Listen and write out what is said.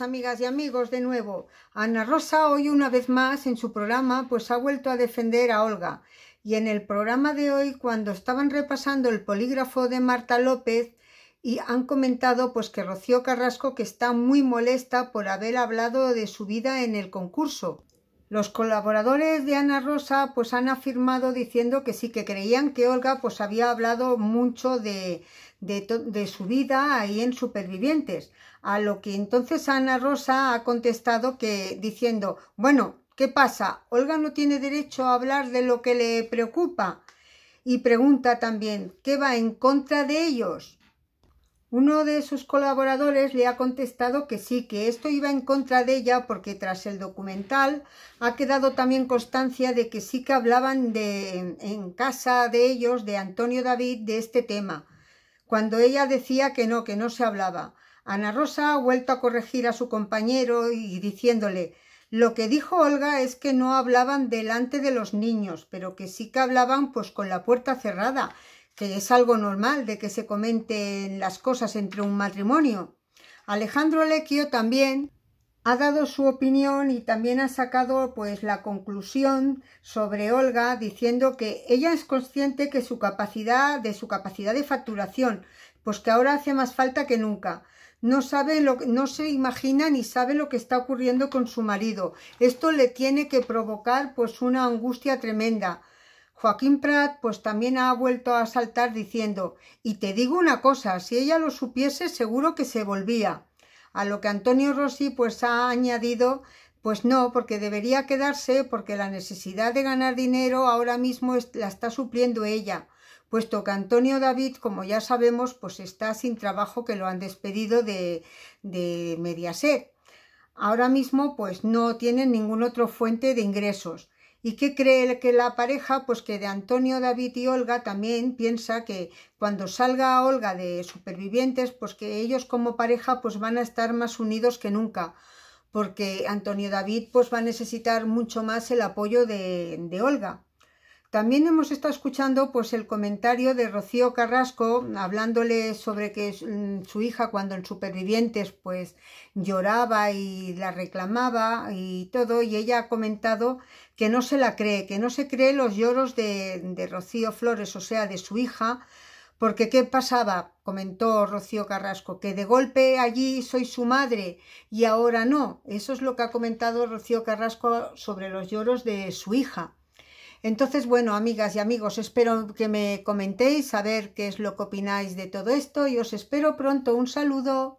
amigas y amigos de nuevo. Ana Rosa hoy una vez más en su programa pues ha vuelto a defender a Olga y en el programa de hoy cuando estaban repasando el polígrafo de Marta López y han comentado pues que Rocío Carrasco que está muy molesta por haber hablado de su vida en el concurso los colaboradores de Ana Rosa pues han afirmado diciendo que sí, que creían que Olga pues había hablado mucho de, su vida ahí en Supervivientes, a lo que entonces Ana Rosa ha contestado que diciendo, bueno, ¿qué pasa? Olga no tiene derecho a hablar de lo que le preocupa. Y pregunta también, ¿qué va en contra de ellos? Uno de sus colaboradores le ha contestado que sí, que esto iba en contra de ella porque tras el documental ha quedado también constancia de que sí que hablaban de, en casa de ellos, de Antonio David, de este tema, cuando ella decía que no, que no se hablaba. Ana Rosa ha vuelto a corregir a su compañero y diciéndole lo que dijo Olga es que no hablaban delante de los niños, pero que sí que hablaban pues con la puerta cerrada, que es algo normal de que se comenten las cosas entre un matrimonio. Alejandro Lequio también ha dado su opinión y también ha sacado pues la conclusión sobre Olga diciendo que ella es consciente que su capacidad de su capacidad de facturación pues que ahora hace más falta que nunca no sabe lo no se imagina ni sabe lo que está ocurriendo con su marido esto le tiene que provocar pues una angustia tremenda Joaquín Prat pues también ha vuelto a saltar diciendo y te digo una cosa, si ella lo supiese seguro que se volvía. A lo que Antonio Rossi pues ha añadido pues no, porque debería quedarse porque la necesidad de ganar dinero ahora mismo la está supliendo ella, puesto que Antonio David, como ya sabemos, pues está sin trabajo que lo han despedido de, de Mediaset. Ahora mismo pues no tiene ninguna otra fuente de ingresos. ¿Y qué cree que la pareja? Pues que de Antonio, David y Olga también piensa que cuando salga Olga de Supervivientes, pues que ellos como pareja pues van a estar más unidos que nunca, porque Antonio David pues va a necesitar mucho más el apoyo de, de Olga. También hemos estado escuchando pues, el comentario de Rocío Carrasco hablándole sobre que mm, su hija cuando en Supervivientes pues lloraba y la reclamaba y todo y ella ha comentado que no se la cree, que no se cree los lloros de, de Rocío Flores, o sea, de su hija, porque ¿qué pasaba? comentó Rocío Carrasco, que de golpe allí soy su madre y ahora no. Eso es lo que ha comentado Rocío Carrasco sobre los lloros de su hija. Entonces, bueno, amigas y amigos, espero que me comentéis, a ver qué es lo que opináis de todo esto y os espero pronto. Un saludo.